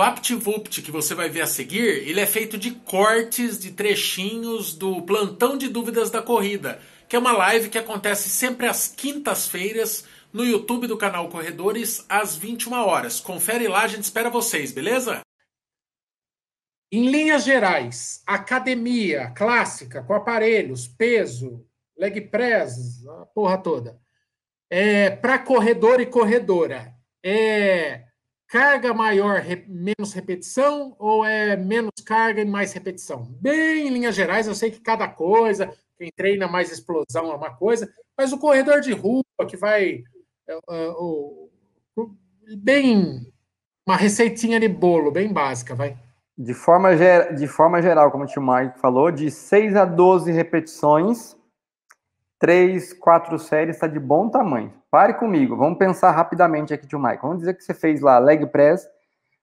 VaptVupt que você vai ver a seguir, ele é feito de cortes de trechinhos do plantão de dúvidas da corrida, que é uma live que acontece sempre às quintas-feiras no YouTube do canal Corredores às 21 horas. Confere lá, a gente espera vocês, beleza? Em linhas gerais, academia clássica com aparelhos, peso, leg press, a porra toda. É, para corredor e corredora, é carga maior, re, menos repetição, ou é menos carga e mais repetição? Bem, em linhas gerais, eu sei que cada coisa, quem treina mais explosão é uma coisa, mas o corredor de rua que vai é, é, é, bem uma receitinha de bolo, bem básica, vai. De forma, ger... de forma geral, como o Tio Mike falou, de 6 a 12 repetições três, quatro séries está de bom tamanho. Pare comigo, vamos pensar rapidamente aqui, tio Michael. Vamos dizer que você fez lá leg press,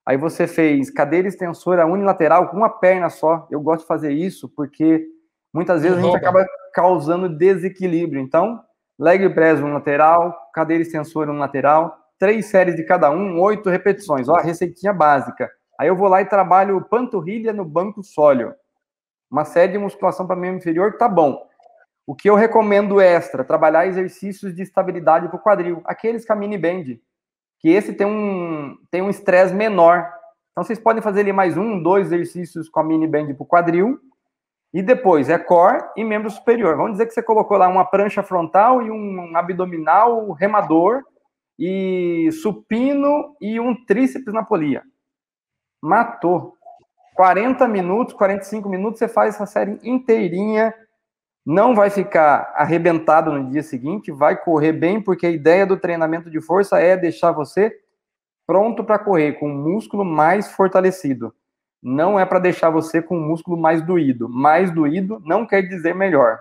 aí você fez cadeira extensora unilateral com uma perna só. Eu gosto de fazer isso porque muitas vezes a gente uhum. acaba causando desequilíbrio. Então, leg press unilateral, cadeira extensora unilateral, três séries de cada um, oito repetições. Ó, receitinha básica. Aí eu vou lá e trabalho panturrilha no banco sólio. Uma série de musculação para membro inferior tá bom. O que eu recomendo extra, trabalhar exercícios de estabilidade para o quadril, aqueles com a mini band, que esse tem um tem um estresse menor. Então vocês podem fazer ali mais um, dois exercícios com a mini band para o quadril e depois é core e membro superior. Vamos dizer que você colocou lá uma prancha frontal e um abdominal remador e supino e um tríceps na polia. Matou. 40 minutos, 45 minutos, você faz essa série inteirinha não vai ficar arrebentado no dia seguinte, vai correr bem, porque a ideia do treinamento de força é deixar você pronto para correr, com o músculo mais fortalecido. Não é para deixar você com o músculo mais doído. Mais doído não quer dizer melhor.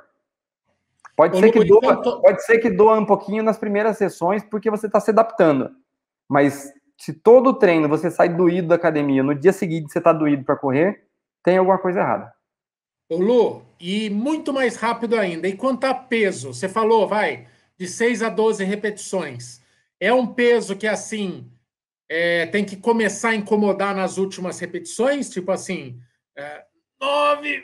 Pode ser, que doa, pode ser que doa um pouquinho nas primeiras sessões, porque você está se adaptando. Mas se todo treino você sai doído da academia, no dia seguinte você está doído para correr, tem alguma coisa errada. Ô Lu, e muito mais rápido ainda. E quanto a peso? Você falou, vai, de 6 a 12 repetições. É um peso que, assim, é, tem que começar a incomodar nas últimas repetições? Tipo assim, é, 9,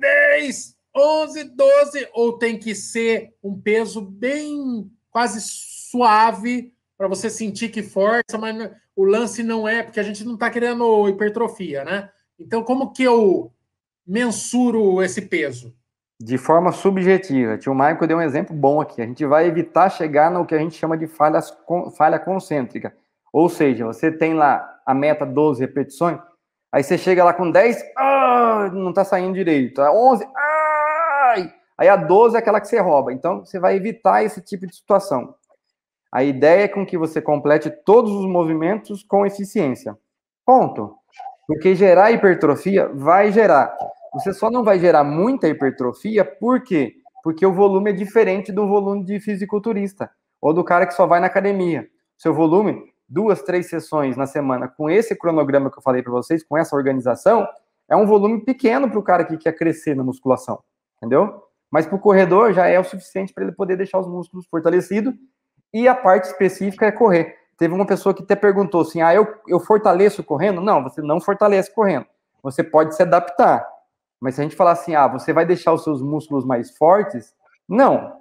10, 11, 12? Ou tem que ser um peso bem quase suave para você sentir que força, mas o lance não é, porque a gente não está querendo hipertrofia, né? Então, como que eu mensuro esse peso? De forma subjetiva. Tio Maico deu um exemplo bom aqui. A gente vai evitar chegar no que a gente chama de falhas, falha concêntrica. Ou seja, você tem lá a meta 12 repetições, aí você chega lá com 10, ah, não está saindo direito. A 11, ai, aí a 12 é aquela que você rouba. Então, você vai evitar esse tipo de situação. A ideia é com que você complete todos os movimentos com eficiência. Ponto. Porque gerar hipertrofia vai gerar você só não vai gerar muita hipertrofia, por quê? Porque o volume é diferente do volume de fisiculturista ou do cara que só vai na academia. Seu volume, duas, três sessões na semana com esse cronograma que eu falei para vocês, com essa organização, é um volume pequeno para o cara que quer crescer na musculação, entendeu? Mas para o corredor já é o suficiente para ele poder deixar os músculos fortalecidos e a parte específica é correr. Teve uma pessoa que até perguntou assim: ah, eu, eu fortaleço correndo? Não, você não fortalece correndo. Você pode se adaptar. Mas se a gente falar assim, ah, você vai deixar os seus músculos mais fortes? Não,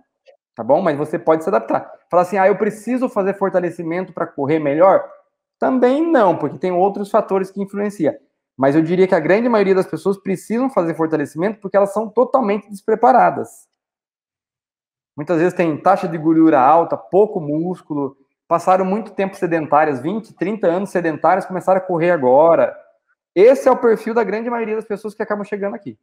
tá bom? Mas você pode se adaptar. Falar assim, ah, eu preciso fazer fortalecimento para correr melhor? Também não, porque tem outros fatores que influenciam. Mas eu diria que a grande maioria das pessoas precisam fazer fortalecimento porque elas são totalmente despreparadas. Muitas vezes tem taxa de gordura alta, pouco músculo, passaram muito tempo sedentárias, 20, 30 anos sedentárias, começaram a correr agora esse é o perfil da grande maioria das pessoas que acabam chegando aqui.